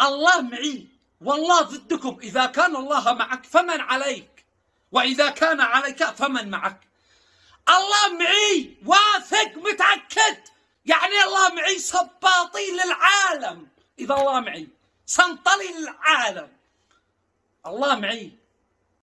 الله معي والله ضدكم إذا كان الله معك فمن عليك وإذا كان عليك فمن معك الله معي واثق متأكد يعني الله معي صباطي للعالم إذا الله معي سنطلي للعالم الله معي